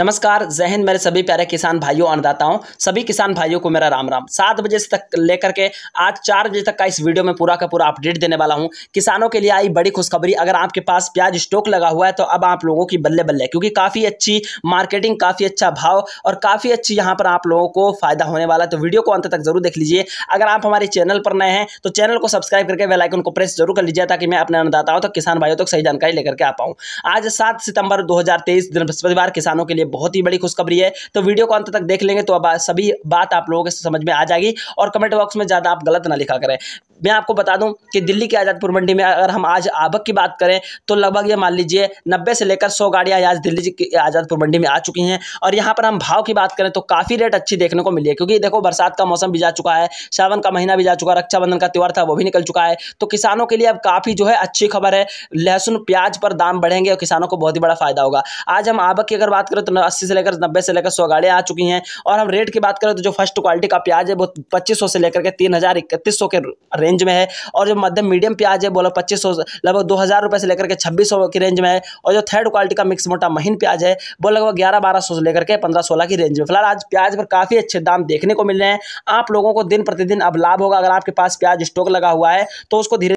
नमस्कार जहन मेरे सभी प्यारे किसान भाइयों अन्नदाताओं सभी किसान भाइयों को मेरा राम राम सात बजे तक लेकर के आज चार बजे तक का इस वीडियो में पूरा का पूरा अपडेट देने वाला हूं किसानों के लिए आई बड़ी खुशखबरी अगर आपके पास प्याज स्टॉक लगा हुआ है तो अब आप लोगों की बल्ले बल्ले क्योंकि काफ़ी अच्छी मार्केटिंग काफ़ी अच्छा भाव और काफ़ी अच्छी यहाँ पर आप लोगों को फायदा होने वाला है तो वीडियो को अंत तक जरूर देख लीजिए अगर आप हमारे चैनल पर नए हैं तो चैनल को सब्सक्राइब करके वेलाइकन को प्रेस जरूर कर लीजिए ताकि मैं अपने अन्नदाताओं तक किसान भाइयों तक सही जानकारी लेकर के आ पाऊँ आज सात सितंबर दो दिन बृहस्पतिवार किसानों के लिए बहुत ही बड़ी खुशखबरी है तो वीडियो को अंत तक देख लेंगे तो अब सभी बात आप लोगों के समझ में आ जाएगी और कमेंट बॉक्स में ज़्यादा आप गलत ना लिखा करें मैं आपको बता दूं कि दिल्ली के आज़ादपुर मंडी में अगर हम आज आवक की बात करें तो लगभग ये मान लीजिए नब्बे से लेकर सौ गाड़ियाँ आज दिल्ली की आज़ादपुर मंडी में आ चुकी हैं और यहाँ पर हम भाव की बात करें तो काफ़ी रेट अच्छी देखने को मिली है क्योंकि देखो बरसात का मौसम भी जा चुका है सावन का महीना भी जा चुका है रक्षाबंधन का त्यौहार था वो भी निकल चुका है तो किसानों के लिए अब काफ़ी जो है अच्छी खबर है लहसुन प्याज पर दाम बढ़ेंगे और किसानों को बहुत ही बड़ा फायदा होगा आज हम आवक की अगर बात करें तो अस्सी से लेकर नब्बे से लेकर सौ गाड़ियाँ आ चुकी हैं और हम रेट की बात करें तो जो फर्स्ट क्वालिटी का प्याज है वो पच्चीस से लेकर के तीन के रेट रेंज में है और जो मध्यम मीडियम प्याज है बोला पच्चीस लगभग दो हज़ार से लेकर के छब्बीस की रेंज में है और जो थर्ड क्वालिटी का मिक्स मोटा महीन प्याज है वो लगभग ग्यारह बारह सौ से लेकर के पंद्रह सोलह की रेंज में फिलहाल आज प्याज पर काफ़ी अच्छे दाम देखने को मिल रहे हैं आप लोगों को दिन प्रतिदिन अब लाभ होगा अगर आपके पास प्याज स्टॉक लगा हुआ है तो उसको धीरे